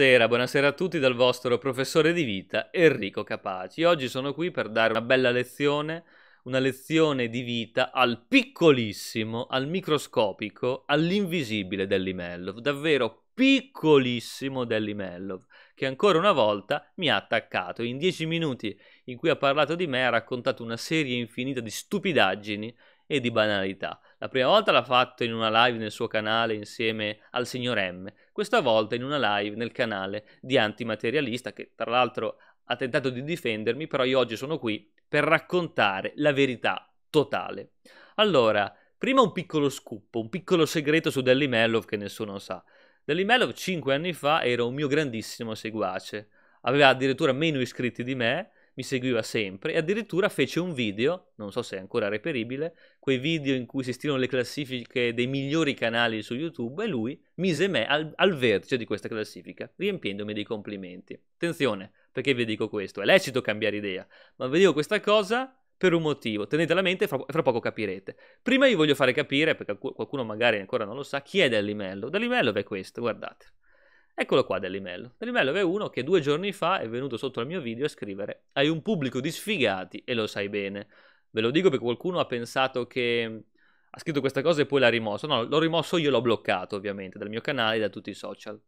Buonasera, buonasera a tutti dal vostro professore di vita Enrico Capaci. Oggi sono qui per dare una bella lezione, una lezione di vita al piccolissimo, al microscopico, all'invisibile dell'Imellov, davvero piccolissimo dell'Imellov, che ancora una volta mi ha attaccato. In dieci minuti in cui ha parlato di me ha raccontato una serie infinita di stupidaggini e di banalità. La prima volta l'ha fatto in una live nel suo canale insieme al signor M, questa volta in una live nel canale di Antimaterialista che tra l'altro ha tentato di difendermi, però io oggi sono qui per raccontare la verità totale. Allora, prima un piccolo scoop, un piccolo segreto su Deli Mellov che nessuno sa. Deli Mellov 5 anni fa era un mio grandissimo seguace, aveva addirittura meno iscritti di me, mi seguiva sempre e addirittura fece un video, non so se è ancora reperibile, quei video in cui si stilano le classifiche dei migliori canali su YouTube e lui mise me al, al vertice di questa classifica, riempiendomi dei complimenti. Attenzione, perché vi dico questo, è lecito cambiare idea, ma vi dico questa cosa per un motivo, tenetela a mente e fra, fra, poco capirete. Prima vi voglio fare capire, perché qualcuno magari ancora non lo sa, chi è Dallimello. Dallimello è questo, guardate. Eccolo qua Dellimello. Dellimello che è uno che due giorni fa è venuto sotto al mio video a scrivere Hai un pubblico di sfigati e lo sai bene. Ve lo dico perché qualcuno ha pensato che mm, ha scritto questa cosa e poi l'ha rimosso. No, l'ho rimosso io, l'ho bloccato ovviamente dal mio canale e da tutti i social.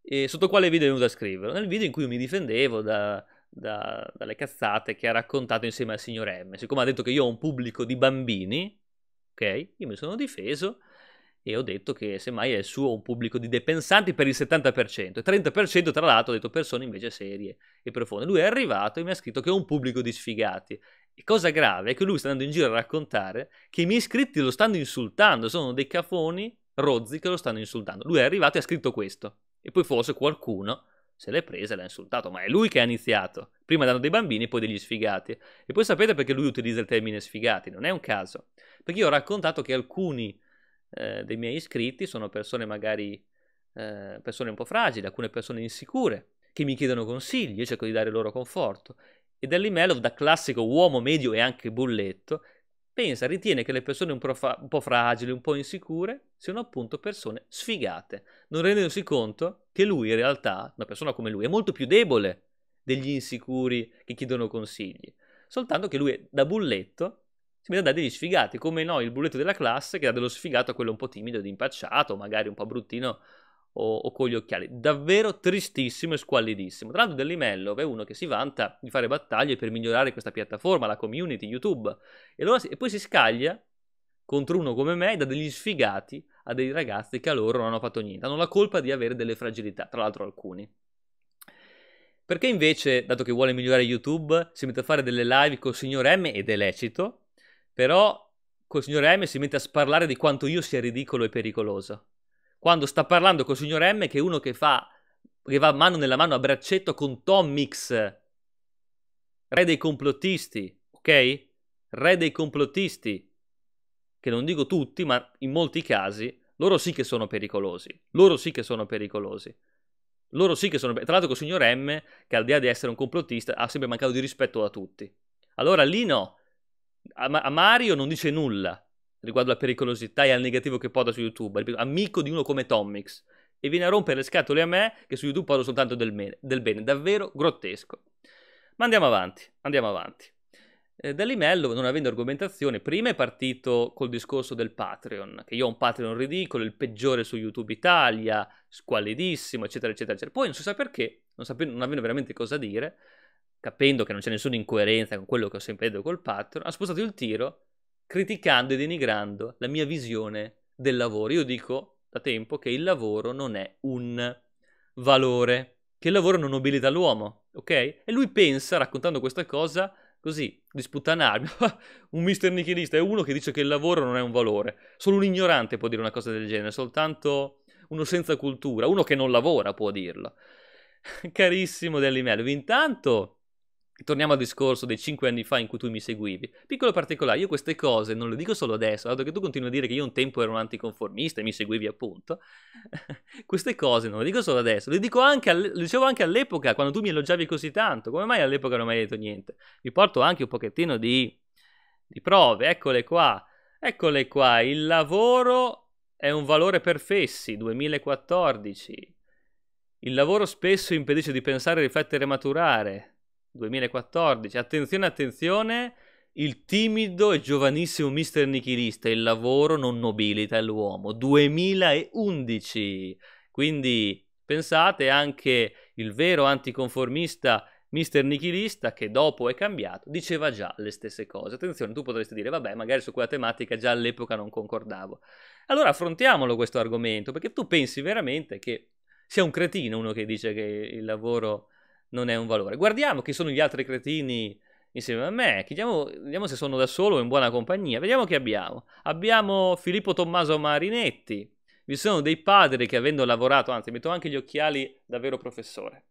E sotto quale video è venuto a scriverlo? Nel video in cui mi difendevo da, da, dalle cazzate che ha raccontato insieme al signor M. Siccome ha detto che io ho un pubblico di bambini, ok, io mi sono difeso e ho detto che semmai è il suo un pubblico di depensanti per il 70% e 30% tra l'altro ho detto persone invece serie e profonde. Lui è arrivato e mi ha scritto che è un pubblico di sfigati. E cosa grave è che lui sta andando in giro a raccontare che i miei iscritti lo stanno insultando, sono dei cafoni rozzi che lo stanno insultando. Lui è arrivato e ha scritto questo e poi forse qualcuno se l'è presa e l'ha insultato, ma è lui che ha iniziato. Prima danno dei bambini e poi degli sfigati. E poi sapete perché lui utilizza il termine sfigati, non è un caso. Perché io ho raccontato che alcuni eh, dei miei iscritti sono persone magari eh, persone un po' fragili, alcune persone insicure, che mi chiedono consigli, io cerco di dare loro conforto. E Dell'Imelov, da classico uomo medio e anche bulletto, pensa, ritiene che le persone un po, un po', fragili, un po' insicure, siano appunto persone sfigate, non rendendosi conto che lui in realtà, una persona come lui, è molto più debole degli insicuri che chiedono consigli, soltanto che lui da bulletto si mette a dare degli sfigati, come noi, il bulletto della classe che dà dello sfigato a quello un po' timido ed impacciato, magari un po' bruttino o, o con gli occhiali. Davvero tristissimo e squallidissimo. Tra l'altro Dell'imello è uno che si vanta di fare battaglie per migliorare questa piattaforma, la community, YouTube, e, allora si, e poi si scaglia contro uno come me e dà degli sfigati a dei ragazzi che a loro non hanno fatto niente, hanno la colpa di avere delle fragilità, tra l'altro alcuni. Perché invece, dato che vuole migliorare YouTube, si mette a fare delle live col signor M ed è lecito, però col signor M si mette a sparlare di quanto io sia ridicolo e pericoloso. Quando sta parlando col signor M che è uno che fa che va mano nella mano a braccetto con Tommix, re dei complottisti, ok? Re dei complottisti, che non dico tutti, ma in molti casi, loro sì che sono pericolosi, loro sì che sono pericolosi. Loro sì che sono... Tra l'altro col signor M, che al di là di essere un complottista, ha sempre mancato di rispetto a tutti. Allora lì no, a, Mario non dice nulla riguardo alla pericolosità e al negativo che porta su YouTube, amico di uno come Tomix. e viene a rompere le scatole a me che su YouTube parlo soltanto del, me- del bene, davvero grottesco. Ma andiamo avanti, andiamo avanti. Eh, Dall'imello, non avendo argomentazione, prima è partito col discorso del Patreon, che io ho un Patreon ridicolo, il peggiore su YouTube Italia, squalidissimo, eccetera, eccetera, eccetera. Poi non si so sa perché, non, sapendo, non avendo veramente cosa dire, capendo che non c'è nessuna incoerenza con quello che ho sempre detto col patron, ha spostato il tiro criticando e denigrando la mia visione del lavoro. Io dico da tempo che il lavoro non è un valore, che il lavoro non nobilita l'uomo, ok? E lui pensa, raccontando questa cosa, così, di sputtanarmi, un mister nichilista è uno che dice che il lavoro non è un valore, solo un ignorante può dire una cosa del genere, soltanto uno senza cultura, uno che non lavora può dirlo. Carissimo Delimello, intanto Torniamo al discorso dei 5 anni fa in cui tu mi seguivi. Piccolo particolare, io queste cose non le dico solo adesso, dato che tu continui a dire che io un tempo ero un anticonformista e mi seguivi appunto. queste cose non le dico solo adesso, le, dico anche le dicevo anche all'epoca, quando tu mi elogiavi così tanto. Come mai all'epoca non mi hai detto niente? Vi porto anche un pochettino di, di prove, eccole qua. Eccole qua, il lavoro è un valore per fessi, 2014. Il lavoro spesso impedisce di pensare, riflettere e maturare. 2014. Attenzione, attenzione. Il timido e giovanissimo mister nichilista, il lavoro non nobilita l'uomo. 2011. Quindi pensate anche il vero anticonformista mister nichilista che dopo è cambiato, diceva già le stesse cose. Attenzione, tu potresti dire, vabbè, magari su quella tematica già all'epoca non concordavo. Allora affrontiamolo questo argomento, perché tu pensi veramente che sia un cretino uno che dice che il lavoro non è un valore. Guardiamo chi sono gli altri cretini insieme a me, Chiediamo, vediamo se sono da solo o in buona compagnia, vediamo chi abbiamo. Abbiamo Filippo Tommaso Marinetti, vi sono dei padri che avendo lavorato, anzi metto anche gli occhiali da vero professore,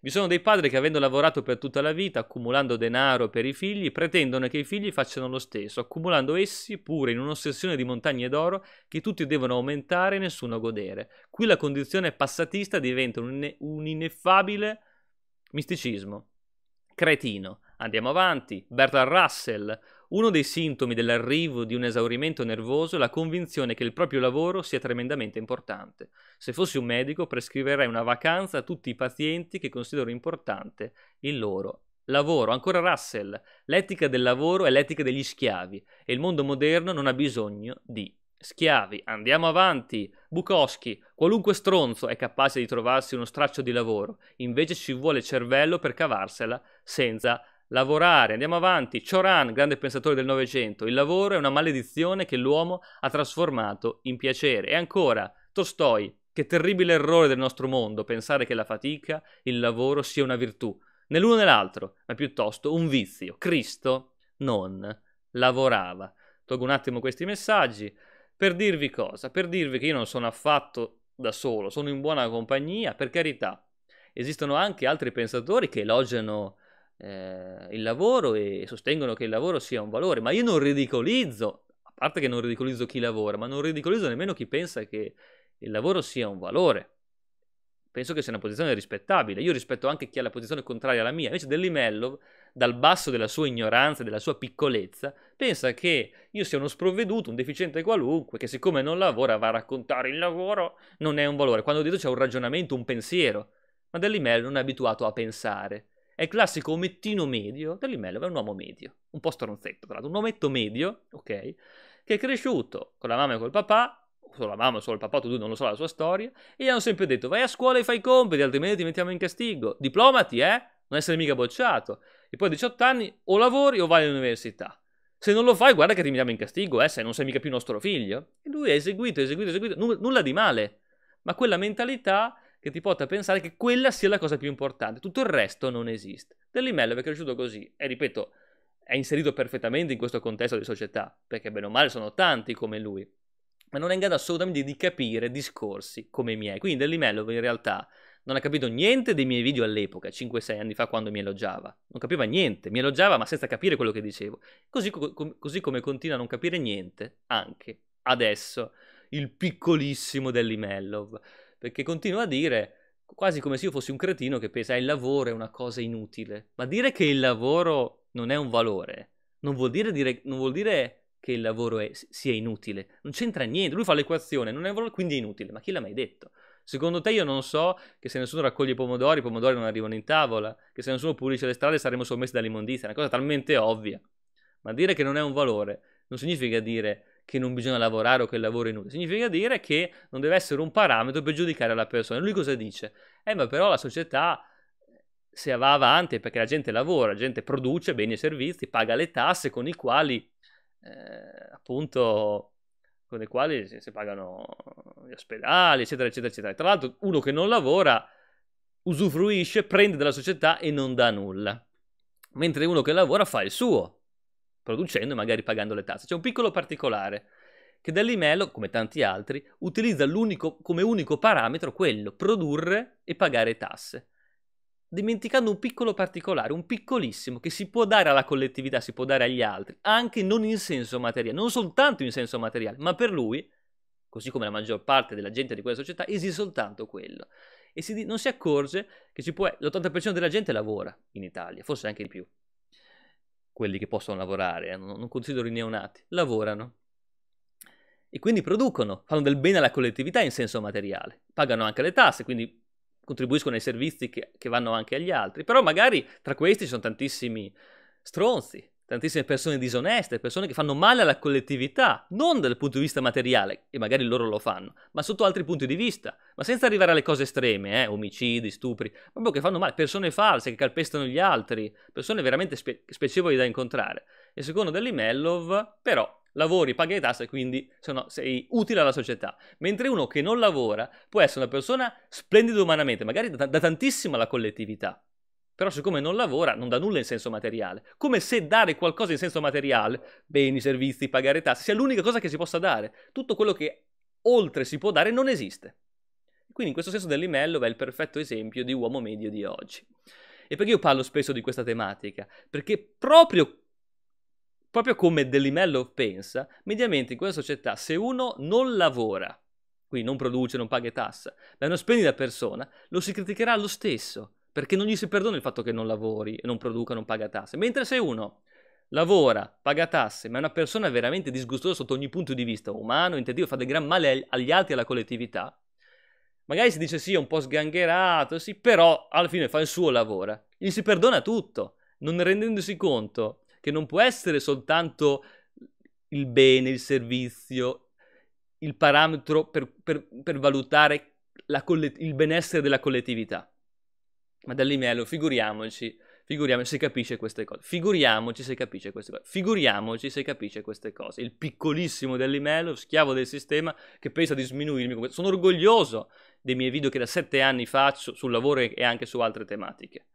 vi sono dei padri che avendo lavorato per tutta la vita, accumulando denaro per i figli, pretendono che i figli facciano lo stesso, accumulando essi pure in un'ossessione di montagne d'oro che tutti devono aumentare e nessuno godere. Qui la condizione passatista diventa un'ineffabile Misticismo. Cretino. Andiamo avanti. Bertrand Russell. Uno dei sintomi dell'arrivo di un esaurimento nervoso è la convinzione che il proprio lavoro sia tremendamente importante. Se fossi un medico prescriverei una vacanza a tutti i pazienti che considero importante il loro lavoro. Ancora Russell, l'etica del lavoro è l'etica degli schiavi e il mondo moderno non ha bisogno di Schiavi, andiamo avanti. Bukowski, qualunque stronzo è capace di trovarsi uno straccio di lavoro, invece ci vuole cervello per cavarsela senza lavorare. Andiamo avanti. Choran, grande pensatore del Novecento, il lavoro è una maledizione che l'uomo ha trasformato in piacere. E ancora, Tolstoi, che terribile errore del nostro mondo pensare che la fatica, il lavoro sia una virtù, né l'uno né l'altro, ma piuttosto un vizio. Cristo non lavorava. Tolgo un attimo questi messaggi. Per dirvi cosa? Per dirvi che io non sono affatto da solo, sono in buona compagnia, per carità. Esistono anche altri pensatori che elogiano eh, il lavoro e sostengono che il lavoro sia un valore, ma io non ridicolizzo, a parte che non ridicolizzo chi lavora, ma non ridicolizzo nemmeno chi pensa che il lavoro sia un valore penso che sia una posizione rispettabile. Io rispetto anche chi ha la posizione contraria alla mia. Invece Dell'Imellov, dal basso della sua ignoranza, della sua piccolezza, pensa che io sia uno sprovveduto, un deficiente qualunque, che siccome non lavora va a raccontare il lavoro, non è un valore. Quando dietro c'è un ragionamento, un pensiero. Ma Dell'Imellov non è abituato a pensare. È il classico omettino medio. Dell'Imellov è un uomo medio, un po' stronzetto, tra l'altro, un ometto medio, ok? Che è cresciuto con la mamma e col papà, solo la mamma, solo il papà, tu non lo so la sua storia, e gli hanno sempre detto vai a scuola e fai i compiti, altrimenti ti mettiamo in castigo, diplomati eh, non essere mica bocciato, e poi a 18 anni o lavori o vai all'università. Se non lo fai, guarda che ti mettiamo in castigo, eh, se non sei mica più nostro figlio. E lui ha eseguito, eseguito, eseguito, N- nulla di male. Ma quella mentalità che ti porta a pensare che quella sia la cosa più importante, tutto il resto non esiste. Dell'imello è cresciuto così, e ripeto, è inserito perfettamente in questo contesto di società, perché bene o male sono tanti come lui ma non è in grado assolutamente di capire discorsi come i miei. Quindi Delimello in realtà non ha capito niente dei miei video all'epoca, 5-6 anni fa quando mi elogiava. Non capiva niente, mi elogiava ma senza capire quello che dicevo. Così, co- così come continua a non capire niente anche adesso il piccolissimo Delimelov, perché continua a dire quasi come se io fossi un cretino che pensa che ah, il lavoro è una cosa inutile. Ma dire che il lavoro non è un valore non vuol dire, dire, non vuol dire che il lavoro è, sia inutile. Non c'entra niente, lui fa l'equazione, non è lavoro, quindi è inutile, ma chi l'ha mai detto? Secondo te io non so che se nessuno raccoglie i pomodori, i pomodori non arrivano in tavola, che se nessuno pulisce le strade saremo sommessi dall'immondizia, è una cosa talmente ovvia. Ma dire che non è un valore non significa dire che non bisogna lavorare o che il lavoro è inutile, significa dire che non deve essere un parametro per giudicare la persona. Lui cosa dice? Eh ma però la società se va avanti perché la gente lavora, la gente produce beni e servizi, paga le tasse con i quali eh, appunto con le quali si, si pagano gli ospedali, eccetera, eccetera, eccetera. Tra l'altro uno che non lavora usufruisce, prende dalla società e non dà nulla, mentre uno che lavora fa il suo, producendo e magari pagando le tasse. C'è un piccolo particolare che Dallimello, come tanti altri, utilizza come unico parametro quello, produrre e pagare tasse dimenticando un piccolo particolare, un piccolissimo, che si può dare alla collettività, si può dare agli altri, anche non in senso materiale, non soltanto in senso materiale, ma per lui, così come la maggior parte della gente di quella società, esiste soltanto quello. E si, non si accorge che si può, l'80% della gente lavora in Italia, forse anche di più. Quelli che possono lavorare, eh, non, non considero i neonati, lavorano. E quindi producono, fanno del bene alla collettività in senso materiale, pagano anche le tasse, quindi contribuiscono ai servizi che, che vanno anche agli altri, però magari tra questi ci sono tantissimi stronzi, tantissime persone disoneste, persone che fanno male alla collettività, non dal punto di vista materiale, e magari loro lo fanno, ma sotto altri punti di vista, ma senza arrivare alle cose estreme, eh, omicidi, stupri, proprio che fanno male, persone false che calpestano gli altri, persone veramente spe- spiacevoli da incontrare. E secondo Delimelov, però, lavori, paghi le tasse, e quindi sono, sei utile alla società. Mentre uno che non lavora può essere una persona splendida umanamente, magari da, da tantissima alla collettività, però siccome non lavora non dà nulla in senso materiale. Come se dare qualcosa in senso materiale, beni, servizi, pagare tasse, sia l'unica cosa che si possa dare. Tutto quello che oltre si può dare non esiste. Quindi in questo senso Dell'Imello è il perfetto esempio di uomo medio di oggi. E perché io parlo spesso di questa tematica? Perché proprio Proprio come Delimello pensa, mediamente in quella società se uno non lavora, quindi non produce, non paga tassa, ma è una splendida persona, lo si criticherà lo stesso, perché non gli si perdona il fatto che non lavori, non produca, non paga tasse. Mentre se uno lavora, paga tasse, ma è una persona veramente disgustosa sotto ogni punto di vista, umano, intentivo, fa del gran male agli altri e alla collettività, magari si dice sì, è un po' sgangherato, sì, però alla fine fa il suo lavoro, gli si perdona tutto, non rendendosi conto che non può essere soltanto il bene, il servizio, il parametro per, per, per valutare collet- il benessere della collettività. Ma dall'email, figuriamoci, figuriamoci se capisce queste cose. Figuriamoci se capisce queste cose. Figuriamoci se capisce queste cose. Il piccolissimo dell'email, schiavo del sistema, che pensa di sminuirmi. Sono orgoglioso dei miei video che da sette anni faccio sul lavoro e anche su altre tematiche.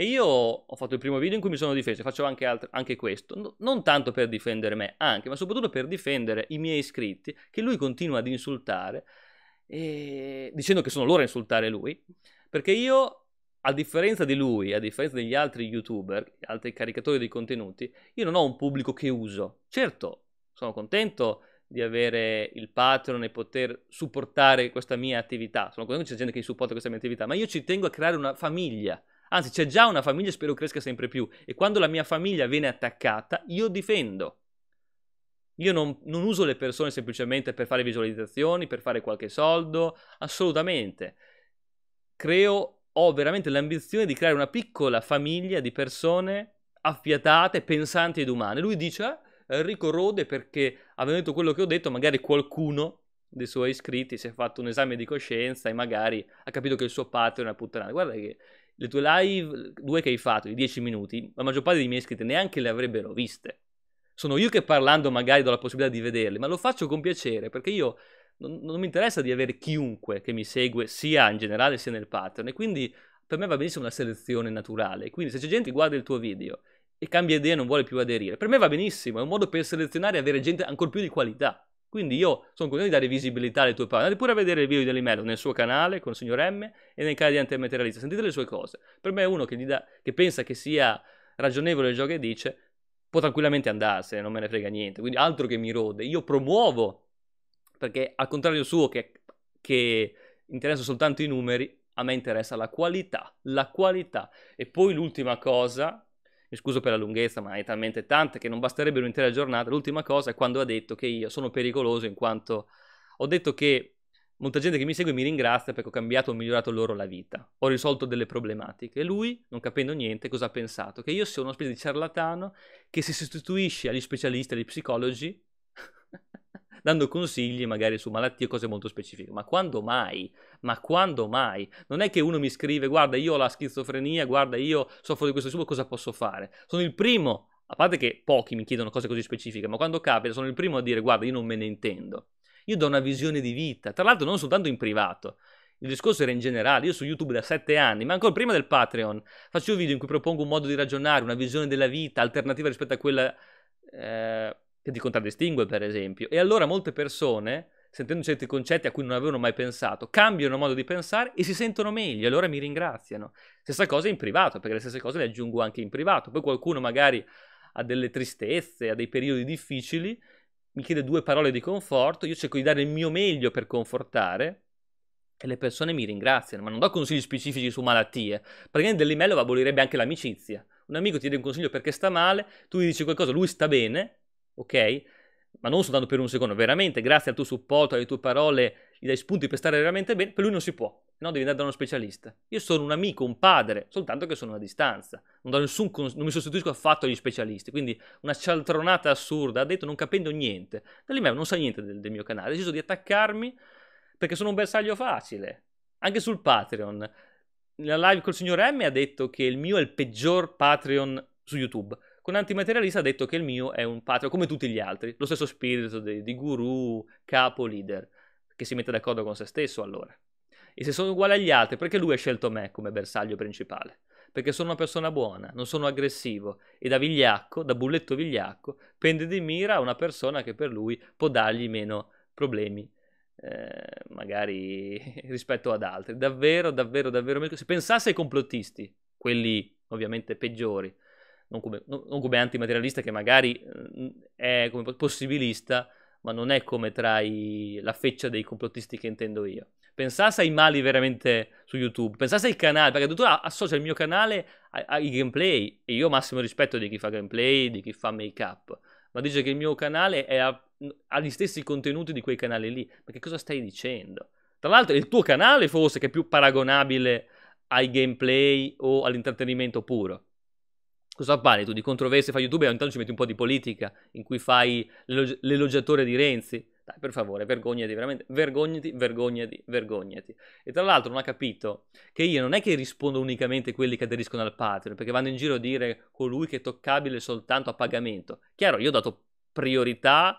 E io ho fatto il primo video in cui mi sono difeso, faccio anche, altro, anche questo, no, non tanto per difendere me, anche, ma soprattutto per difendere i miei iscritti, che lui continua ad insultare, e... dicendo che sono loro a insultare lui, perché io, a differenza di lui, a differenza degli altri youtuber, altri caricatori di contenuti, io non ho un pubblico che uso. Certo, sono contento di avere il patron e poter supportare questa mia attività. Sono contento che c'è gente che supporta questa mia attività, ma io ci tengo a creare una famiglia. Anzi, c'è già una famiglia e spero cresca sempre più. E quando la mia famiglia viene attaccata, io difendo. Io non, non, uso le persone semplicemente per fare visualizzazioni, per fare qualche soldo, assolutamente. Creo, ho veramente l'ambizione di creare una piccola famiglia di persone affiatate, pensanti ed umane. Lui dice, eh, Enrico Rode, perché avendo detto quello che ho detto, magari qualcuno dei suoi iscritti si è fatto un esame di coscienza e magari ha capito che il suo padre è una puttana. Guarda che le tue live, due che hai fatto di 10 minuti, la maggior parte dei miei iscritti neanche le avrebbero viste. Sono io che parlando magari do la possibilità di vederle, ma lo faccio con piacere perché io non, non mi interessa di avere chiunque che mi segue sia in generale sia nel pattern e quindi per me va benissimo una selezione naturale. Quindi se c'è gente che guarda il tuo video e cambia idea e non vuole più aderire, per me va benissimo, è un modo per selezionare e avere gente ancora più di qualità. Quindi io sono contento di dare visibilità alle tue parole. Andate pure a vedere il video di dell'email nel suo canale con il signor M e nel canale di Antimaterialista. Sentite le sue cose. Per me è uno che, da, che pensa che sia ragionevole il gioco che dice può tranquillamente andarsene, non me ne frega niente. Quindi altro che mi rode. Io promuovo, perché al contrario suo che, che interessa soltanto i numeri, a me interessa la qualità, la qualità. E poi l'ultima cosa mi scuso per la lunghezza, ma è talmente tante che non basterebbe un'intera giornata. L'ultima cosa è quando ha detto che io sono pericoloso in quanto ho detto che molta gente che mi segue mi ringrazia perché ho cambiato, o migliorato loro la vita, ho risolto delle problematiche. lui, non capendo niente, cosa ha pensato? Che io sono una specie di ciarlatano che si sostituisce agli specialisti, agli psicologi dando consigli magari su malattie e cose molto specifiche. Ma quando mai? Ma quando mai? Non è che uno mi scrive, guarda, io ho la schizofrenia, guarda, io soffro di questo disturbo, cosa posso fare? Sono il primo, a parte che pochi mi chiedono cose così specifiche, ma quando capita sono il primo a dire, guarda, io non me ne intendo. Io do una visione di vita, tra l'altro non soltanto in privato, il discorso era in generale, io su YouTube da sette anni, ma ancora prima del Patreon, facevo video in cui propongo un modo di ragionare, una visione della vita alternativa rispetto a quella eh, che ti contraddistingue, per esempio. E allora molte persone, sentendo certi concetti a cui non avevano mai pensato, cambiano modo di pensare e si sentono meglio, allora mi ringraziano. Stessa cosa in privato, perché le stesse cose le aggiungo anche in privato. Poi qualcuno magari ha delle tristezze, ha dei periodi difficili, mi chiede due parole di conforto, io cerco di dare il mio meglio per confortare, e le persone mi ringraziano, ma non do consigli specifici su malattie. Praticamente dell'email abolirebbe anche l'amicizia. Un amico ti dà un consiglio perché sta male, tu gli dici qualcosa, lui sta bene, ok? Ma non soltanto per un secondo, veramente grazie al tuo supporto, alle tue parole, gli dai spunti per stare veramente bene, per lui non si può, no? Devi andare da uno specialista. Io sono un amico, un padre, soltanto che sono a distanza, non, nessun, non mi sostituisco affatto agli specialisti, quindi una cialtronata assurda, ha detto non capendo niente, da Dall'email non sa niente del, del mio canale, ha deciso di attaccarmi perché sono un bersaglio facile, anche sul Patreon. Nella live col signor M ha detto che il mio è il peggior Patreon su YouTube con antimaterialista ha detto che il mio è un patrio come tutti gli altri, lo stesso spirito di, di guru, capo, leader, che si mette d'accordo con se stesso allora. E se sono uguale agli altri, perché lui ha scelto me come bersaglio principale? Perché sono una persona buona, non sono aggressivo e da vigliacco, da bulletto vigliacco, pende di mira una persona che per lui può dargli meno problemi eh, magari rispetto ad altri. Davvero, davvero, davvero. Se pensasse ai complottisti, quelli ovviamente peggiori, non come, non come antimaterialista che magari mm, è come possibilista, ma non è come tra i, la feccia dei complottisti che intendo io. Pensasse ai mali veramente su YouTube, pensasse ai canali, perché addirittura associa il mio canale ai, gameplay, e io ho massimo rispetto di chi fa gameplay, di chi fa make-up, ma dice che il mio canale a, ha gli stessi contenuti di quei canali lì, ma che cosa stai dicendo? Tra l'altro il tuo canale forse che è più paragonabile ai gameplay o all'intrattenimento puro. Cosa parli tu di controversie fai YouTube e ogni tanto ci metti un po' di politica in cui fai l'elog- l'elogiatore di Renzi? Dai, per favore, vergognati, veramente, vergognati, vergognati, vergognati. E tra l'altro non ha capito che io non è che rispondo unicamente a quelli che aderiscono al Patreon, perché vanno in giro a dire colui che è toccabile soltanto a pagamento. Chiaro, io ho dato priorità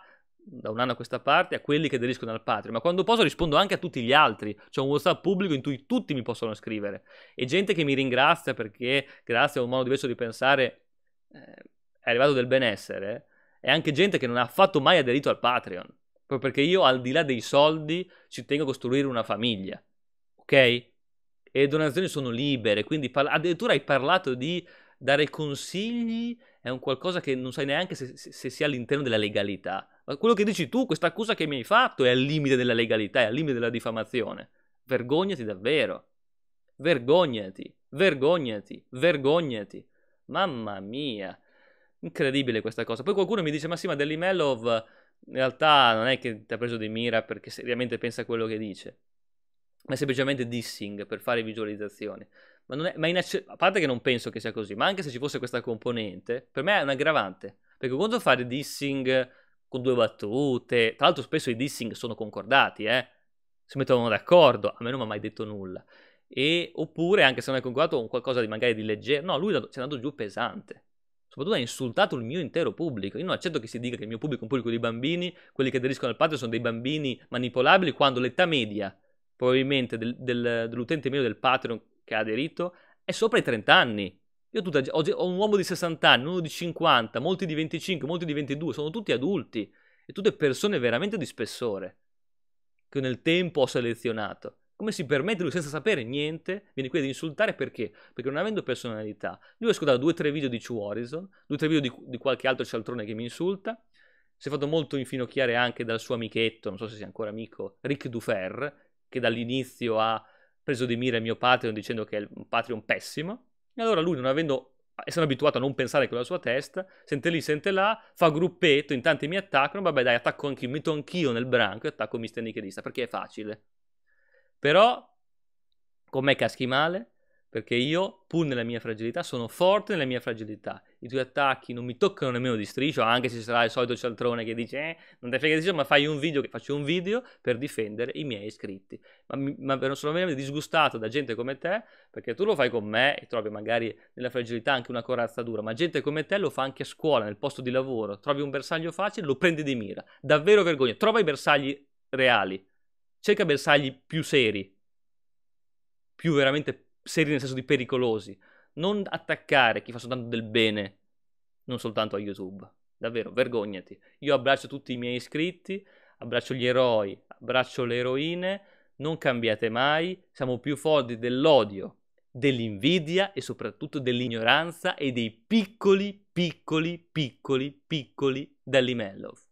da un anno a questa parte a quelli che aderiscono al Patreon, ma quando posso rispondo anche a tutti gli altri. C'è un WhatsApp pubblico in cui tutti mi possono scrivere e gente che mi ringrazia perché grazie a un modo diverso di pensare eh, è arrivato del benessere e anche gente che non ha affatto mai aderito al Patreon, proprio perché io al di là dei soldi ci tengo a costruire una famiglia. Ok? E le donazioni sono libere, quindi parla- addirittura hai parlato di dare consigli è un qualcosa che non sai neanche se, se, se sia all'interno della legalità. Ma quello che dici tu, questa accusa che mi hai fatto è al limite della legalità, è al limite della diffamazione. Vergognati davvero. Vergognati, vergognati, vergognati. Mamma mia. Incredibile questa cosa. Poi qualcuno mi dice, ma sì, ma Delimelov in realtà non è che ti ha preso di mira perché seriamente pensa quello che dice ma è semplicemente dissing per fare visualizzazioni. Ma, è, ma inac- a parte che non penso che sia così, ma anche se ci fosse questa componente, per me è un aggravante. Perché quando fare dissing con due battute, tra l'altro spesso i dissing sono concordati, eh? si mettono d'accordo, a me non mi ha mai detto nulla. E, oppure, anche se non è concordato, con qualcosa di magari di leggero. No, lui ci è andato giù pesante. Soprattutto ha insultato il mio intero pubblico. Io non accetto che si dica che il mio pubblico è un pubblico di bambini, quelli che aderiscono al patio sono dei bambini manipolabili, quando l'età media, probabilmente, del, del, dell'utente medio del Patreon che ha aderito è sopra i 30 anni. Io tutta, ho, ho un uomo di 60 anni, uno di 50, molti di 25, molti di 22, sono tutti adulti e tutte persone veramente di spessore che nel tempo ho selezionato. Come si permette lui senza sapere niente, viene qui ad insultare perché? Perché non avendo personalità. Io ho ascoltato due o tre video di Chu Horizon, due o tre video di, di, qualche altro cialtrone che mi insulta. Si è fatto molto infinocchiare anche dal suo amichetto, non so se sia ancora amico, Rick Dufer, che dall'inizio ha preso di mira il mio Patreon dicendo che è un Patreon pessimo. E allora lui, non avendo, essendo abituato a non pensare con la sua testa, sente lì, sente là, fa gruppetto, in tanti mi attaccano, vabbè dai, attacco anch'io, metto anch'io nel branco e attacco Mister Nichedista, perché è facile. Però, con me caschi male, perché io, pur nella mia fragilità, sono forte nella mia fragilità. I tuoi attacchi non mi toccano nemmeno di striscio, anche se sarà il solito cialtrone che dice eh, non te frega di striscio, ma fai un video, che faccio un video per difendere i miei iscritti. Ma, ma sono veramente disgustato da gente come te, perché tu lo fai con me e trovi magari nella fragilità anche una corazza dura, ma gente come te lo fa anche a scuola, nel posto di lavoro. Trovi un bersaglio facile, lo prendi di mira. Davvero vergogna. Trova i bersagli reali. Cerca bersagli più seri, più veramente seri nel senso di pericolosi. Non attaccare chi fa soltanto del bene, non soltanto a YouTube. Davvero, vergognati. Io abbraccio tutti i miei iscritti, abbraccio gli eroi, abbraccio le eroine, non cambiate mai, siamo più forti dell'odio, dell'invidia e soprattutto dell'ignoranza e dei piccoli, piccoli, piccoli, piccoli da Limelov.